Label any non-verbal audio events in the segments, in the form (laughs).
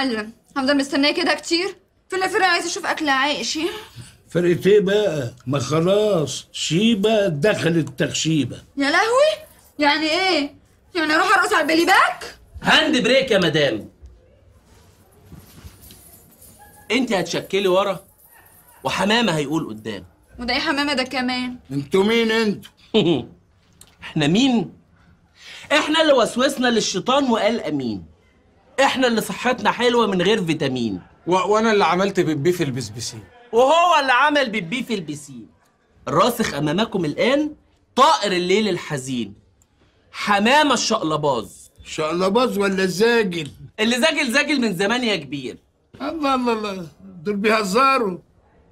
معلم هفضل مستنيه كده كتير في الفرقة عايز اشوف اكل عايشي فرقة ايه بقى؟ ما خلاص شيبة دخلت تخشيبة يا لهوي يعني ايه؟ يعني اروح ارقص على البلي باك؟ هاند بريك يا مدام انت هتشكلي ورا وحمامة هيقول قدام وده ايه حمامة ده كمان؟ انتوا مين انتوا؟ (laughs) احنا مين؟ احنا اللي وسوسنا للشيطان وقال امين احنا اللي صحتنا حلوه من غير فيتامين و... وانا اللي عملت بيبي في البسبسين وهو اللي عمل بيبي في البسين الراسخ امامكم الان طائر الليل الحزين حمامه الشقلباز شقلباز ولا الزاجل اللي زاجل زاجل من زمان يا كبير الله الله الله دول بيهزروا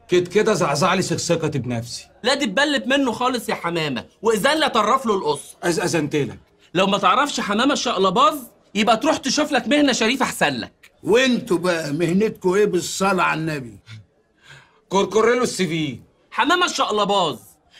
كده كده زعزع لي سكسكتي بنفسي لا دي منه خالص يا حمامه واذا لا طرف له القص اذنت لك لو ما تعرفش حمامه الشقلباز يبقى تروح تشوف لك مهنه شريفه احسن لك وانتوا بقى مهنتكوا ايه بالصلاه على النبي كركريلو السي في حمامه الشقلباز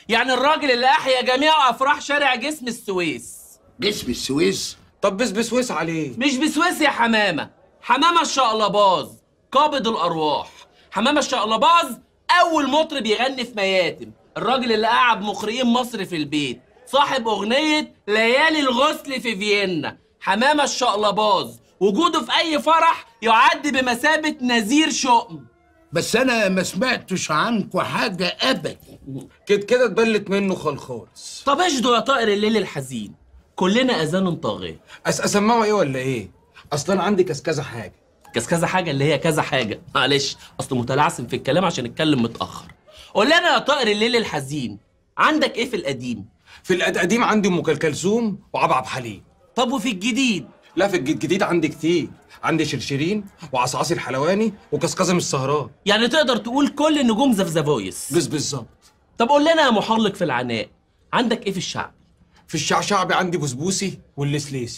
يعني الراجل اللي احيا جميع افراح شارع جسم السويس جسم السويس طب بس بسويس عليه مش بسويس يا حمامه حمامه الشقلباز قابض الارواح حمامه الشقلباز اول مطرب يغني في مياتم الراجل اللي قعد مخرجين مصر في البيت صاحب اغنيه ليالي الغسل في فيينا حمامه الشقلباز وجوده في اي فرح يعد بمثابه نذير شؤم بس انا ما سمعتش عنكوا حاجه ابدا كده كده اتبلت منه خالص طب اشدو يا طائر الليل الحزين كلنا اذان طاغيه أس اسمعه ايه ولا ايه أصل أنا عندي كذا حاجه كذا حاجه اللي هي كذا حاجه معلش اصل متلعثم في الكلام عشان اتكلم متاخر قول لنا يا طائر الليل الحزين عندك ايه في القديم في القديم عندي ام كلثوم وعبعب حليم طب وفي الجديد لا في الجديد عندي كتير عندي شرشرين وعصعصي الحلواني وكسكزم السهران يعني تقدر تقول كل نجوم فويس. بس بالظبط طب قول لنا يا محلق في العناء عندك ايه في الشعب في الشعشعبي عندي بسبوسي والليسليسي.